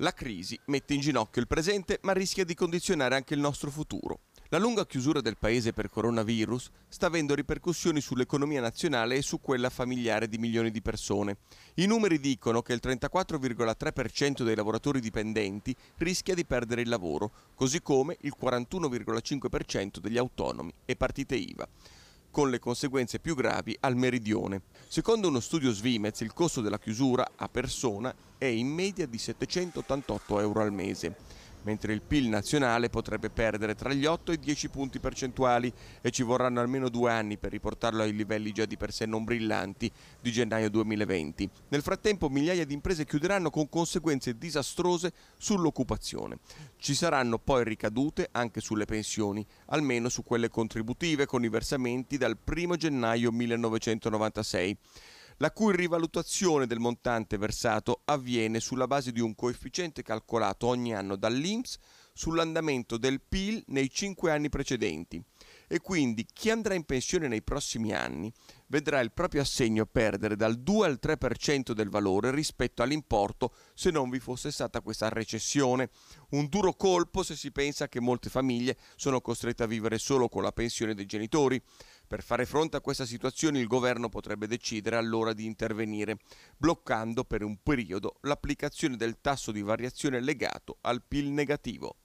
La crisi mette in ginocchio il presente ma rischia di condizionare anche il nostro futuro. La lunga chiusura del paese per coronavirus sta avendo ripercussioni sull'economia nazionale e su quella familiare di milioni di persone. I numeri dicono che il 34,3% dei lavoratori dipendenti rischia di perdere il lavoro, così come il 41,5% degli autonomi e partite IVA con le conseguenze più gravi al meridione. Secondo uno studio Svimez, il costo della chiusura a persona è in media di 788 euro al mese mentre il PIL nazionale potrebbe perdere tra gli 8 e i 10 punti percentuali e ci vorranno almeno due anni per riportarlo ai livelli già di per sé non brillanti di gennaio 2020. Nel frattempo migliaia di imprese chiuderanno con conseguenze disastrose sull'occupazione. Ci saranno poi ricadute anche sulle pensioni, almeno su quelle contributive con i versamenti dal 1 gennaio 1996 la cui rivalutazione del montante versato avviene sulla base di un coefficiente calcolato ogni anno dall'INPS sull'andamento del PIL nei cinque anni precedenti e quindi chi andrà in pensione nei prossimi anni vedrà il proprio assegno perdere dal 2 al 3% del valore rispetto all'importo se non vi fosse stata questa recessione. Un duro colpo se si pensa che molte famiglie sono costrette a vivere solo con la pensione dei genitori. Per fare fronte a questa situazione il governo potrebbe decidere allora di intervenire, bloccando per un periodo l'applicazione del tasso di variazione legato al PIL negativo.